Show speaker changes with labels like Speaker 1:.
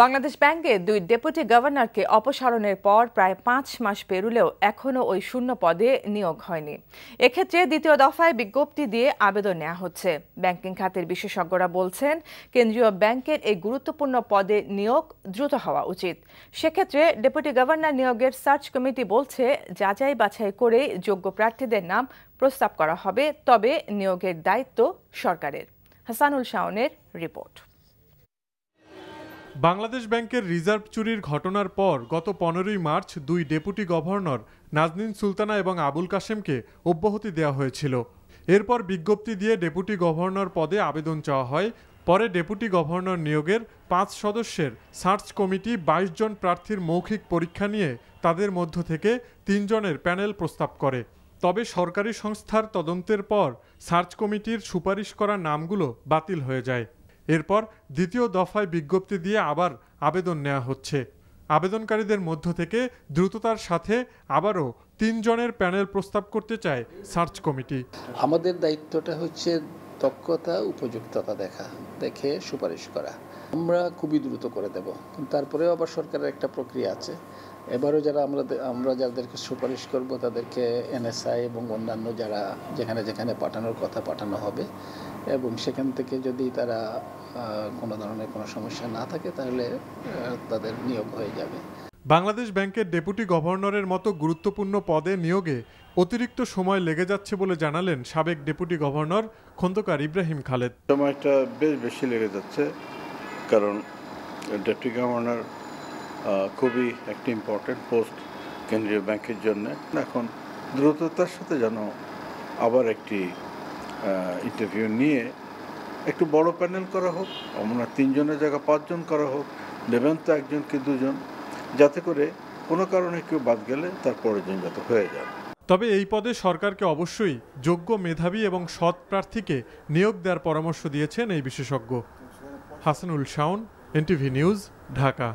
Speaker 1: বাংলাদেশ ব্যাংকে দুই ডেপুটি গভর্নরকে অপসারণের পর প্রায় পাঁচ মাস পেরুলেও এখনও ওই শূন্য পদে নিয়োগ হয়নি এক্ষেত্রে দ্বিতীয় দফায় বিজ্ঞপ্তি দিয়ে আবেদন নেওয়া হচ্ছে ব্যাংকিং খাতের বিশেষজ্ঞরা বলছেন কেন্দ্রীয় ব্যাংকের এই গুরুত্বপূর্ণ পদে নিয়োগ দ্রুত হওয়া উচিত সেক্ষেত্রে ডেপুটি গভর্নর নিয়োগের সার্চ কমিটি বলছে যাচাই বাছাই করে যোগ্য প্রার্থীদের নাম প্রস্তাব করা হবে তবে নিয়োগের দায়িত্ব সরকারের হাসানুল শাওনের রিপোর্ট
Speaker 2: বাংলাদেশ ব্যাংকের রিজার্ভ চুরির ঘটনার পর গত পনেরোই মার্চ দুই ডেপুটি গভর্নর নাজনীন সুলতানা এবং আবুল কাশেমকে অব্যাহতি দেওয়া হয়েছিল এরপর বিজ্ঞপ্তি দিয়ে ডেপুটি গভর্নর পদে আবেদন চাওয়া হয় পরে ডেপুটি গভর্নর নিয়োগের পাঁচ সদস্যের সার্চ কমিটি ২২ জন প্রার্থীর মৌখিক পরীক্ষা নিয়ে তাদের মধ্য থেকে তিনজনের প্যানেল প্রস্তাব করে তবে সরকারি সংস্থার তদন্তের পর সার্চ কমিটির সুপারিশ করা নামগুলো বাতিল হয়ে যায় এরপর দ্বিতীয় দফায় বিজ্ঞপ্তি দিয়ে আবার আবেদন নেওয়া হচ্ছে আবেদনকারীদের মধ্য থেকে দ্রুততার সাথে আবারও তিনজনের প্যানেল প্রস্তাব করতে চায় সার্চ কমিটি
Speaker 3: আমাদের দায়িত্বটা হচ্ছে দক্ষতা উপযুক্ততা দেখা দেখে সুপারিশ করা আমরা খুবই দ্রুত করে দেব তারপরেও আবার সরকারের একটা প্রক্রিয়া আছে এবারও যারা আমরা আমরা যাদেরকে সুপারিশ করব তাদেরকে এনএসআই এবং অন্যান্য যারা যেখানে যেখানে পাঠানোর কথা পাঠানো হবে এবং সেখান থেকে যদি তারা কোনো ধরনের কোনো সমস্যা না থাকে তাহলে তাদের নিয়োগ হয়ে যাবে
Speaker 2: বাংলাদেশ ব্যাংকের ডেপুটি গভর্নরের মতো গুরুত্বপূর্ণ পদে নিয়োগে অতিরিক্ত সময় লেগে যাচ্ছে বলে জানালেন সাবেক ডেপুটি গভর্নর খন্দকার ইব্রাহিম খালেদ
Speaker 4: সময়টা বেশ বেশি লেগে যাচ্ছে কারণ ডেপুটি গভর্নর খুবই একটি ইম্পর্টেন্ট পোস্ট কেন্দ্রীয় ব্যাংকের জন্য এখন দ্রুততার সাথে যেন আবার একটি ইন্টারভিউ নিয়ে একটু বড় প্যানেল করা হোক অমনার তিনজনের জায়গা পাঁচজন করা হোক একজন কি দুজন যাতে করে কোনো কারণে কেউ বাদ গেলে তার পরেরজন যাতে হয়ে যায়
Speaker 2: তবে এই পদে সরকারকে অবশ্যই যোগ্য মেধাবী এবং সৎ প্রার্থীকে নিয়োগ দেওয়ার পরামর্শ দিয়েছেন এই বিশেষজ্ঞ হাসানুল শাওন এনটিভি নিউজ ঢাকা